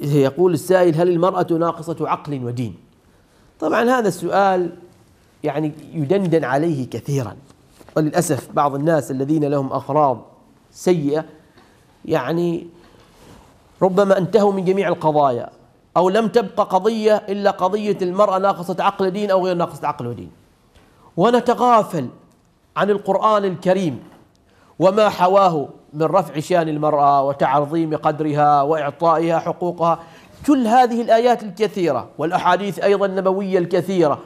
يقول السائل هل المرأة ناقصة عقل ودين طبعا هذا السؤال يعني يدندن عليه كثيرا وللأسف بعض الناس الذين لهم أغراض سيئة يعني ربما انتهوا من جميع القضايا أو لم تبقى قضية إلا قضية المرأة ناقصة عقل دين أو غير ناقصة عقل ودين ونتغافل عن القرآن الكريم وما حواه من رفع شان المرأة وتعظيم قدرها وإعطائها حقوقها كل هذه الآيات الكثيرة والأحاديث أيضا النبوية الكثيرة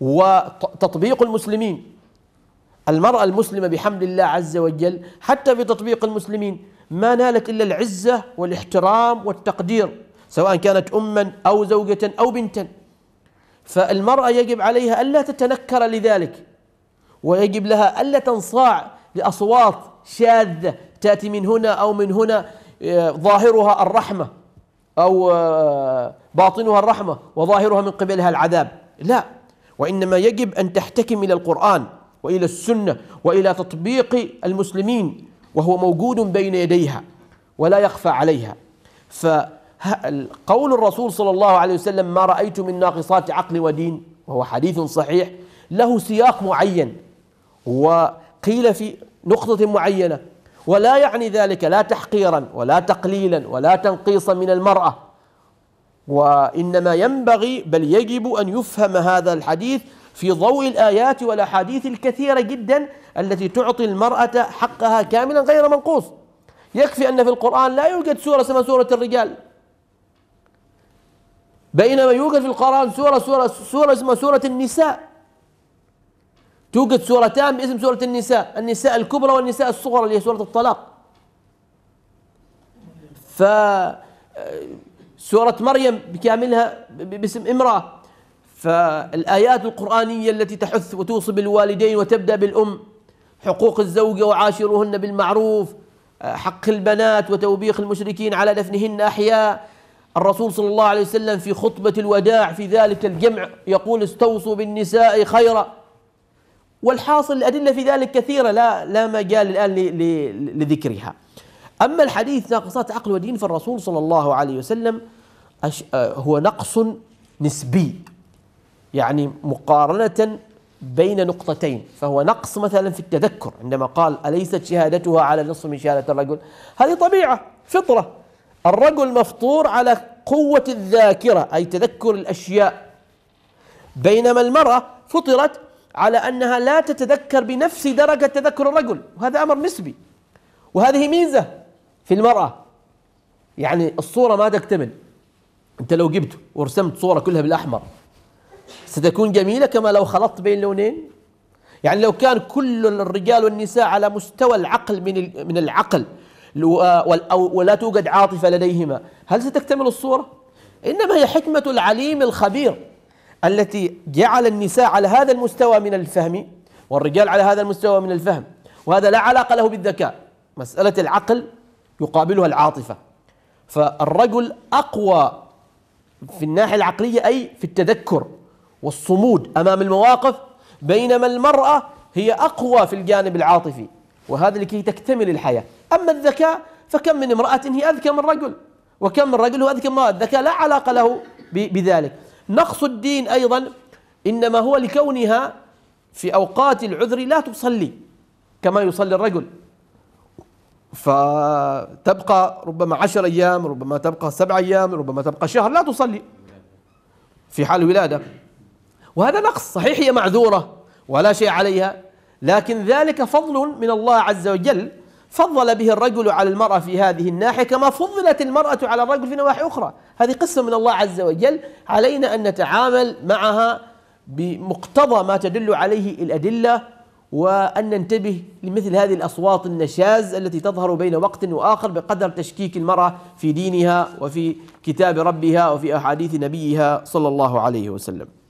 وتطبيق المسلمين المرأة المسلمة بحمد الله عز وجل حتى في تطبيق المسلمين ما نالت إلا العزة والاحترام والتقدير سواء كانت أما أو زوجة أو بنتا فالمرأة يجب عليها ألا تتنكر لذلك ويجب لها ألا تنصاع لأصوات شاذة تأتي من هنا أو من هنا آه، ظاهرها الرحمة أو آه، باطنها الرحمة وظاهرها من قبلها العذاب لا وإنما يجب أن تحتكم إلى القرآن وإلى السنة وإلى تطبيق المسلمين وهو موجود بين يديها ولا يخفى عليها فقول الرسول صلى الله عليه وسلم ما رأيت من ناقصات عقل ودين وهو حديث صحيح له سياق معين و قيل في نقطة معينة ولا يعني ذلك لا تحقيرا ولا تقليلا ولا تنقيصا من المرأة وإنما ينبغي بل يجب أن يفهم هذا الحديث في ضوء الآيات والأحاديث الكثيرة جدا التي تعطي المرأة حقها كاملا غير منقوص يكفي أن في القرآن لا يوجد سورة اسمها سورة الرجال بينما يوجد في القرآن سورة سورة سورة اسمها سورة النساء توجد سورتان باسم سورة النساء النساء الكبرى والنساء الصغرى اللي هي سورة الطلاق ف آه، سورة مريم بكاملها باسم امرأة فالآيات القرآنية التي تحث وتوصي بالوالدين وتبدأ بالأم حقوق الزوجة وعاشروهن بالمعروف آه، حق البنات وتوبيخ المشركين على دفنهن أحياء الرسول صلى الله عليه وسلم في خطبة الوداع في ذلك الجمع يقول استوصوا بالنساء خيرا والحاصل الأدلة في ذلك كثيرة لا لا مجال الآن لذكرها أما الحديث ناقصات عقل ودين فالرسول صلى الله عليه وسلم آه، هو نقص نسبي يعني مقارنة بين نقطتين فهو نقص مثلا في التذكر عندما قال أليست شهادتها على نصف من شهادة الرجل هذه طبيعة فطرة الرجل مفطور على قوة الذاكرة أي تذكر الأشياء بينما المرأة فطرت على أنها لا تتذكر بنفس درجة تذكر الرجل وهذا أمر نسبي وهذه ميزة في المرأة يعني الصورة ما تكتمل أنت لو جبت ورسمت صورة كلها بالأحمر ستكون جميلة كما لو خلطت بين لونين يعني لو كان كل الرجال والنساء على مستوى العقل من من العقل ولا توجد عاطفة لديهما هل ستكتمل الصورة؟ إنما هي حكمة العليم الخبير التي جعل النساء على هذا المستوى من الفهم والرجال على هذا المستوى من الفهم وهذا لا علاقة له بالذكاء مسألة العقل يقابلها العاطفة فالرجل أقوى في الناحية العقلية أي في التذكر والصمود أمام المواقف بينما المرأة هي أقوى في الجانب العاطفي وهذا لكي تكتمل الحياة أما الذكاء فكم من امرأة هي أذكى من رجل وكم من رجل هو أذكى من امرأة الذكاء لا علاقة له بذلك نقص الدين أيضا إنما هو لكونها في أوقات العذر لا تصلي كما يصلي الرجل فتبقى ربما عشر أيام ربما تبقى سبع أيام ربما تبقى شهر لا تصلي في حال الولادة وهذا نقص صحيح هي معذورة ولا شيء عليها لكن ذلك فضل من الله عز وجل فضل به الرجل على المرأة في هذه الناحية كما فضلت المرأة على الرجل في نواحي أخرى هذه قصة من الله عز وجل علينا أن نتعامل معها بمقتضى ما تدل عليه الأدلة وأن ننتبه لمثل هذه الأصوات النشاز التي تظهر بين وقت وآخر بقدر تشكيك المرأة في دينها وفي كتاب ربها وفي أحاديث نبيها صلى الله عليه وسلم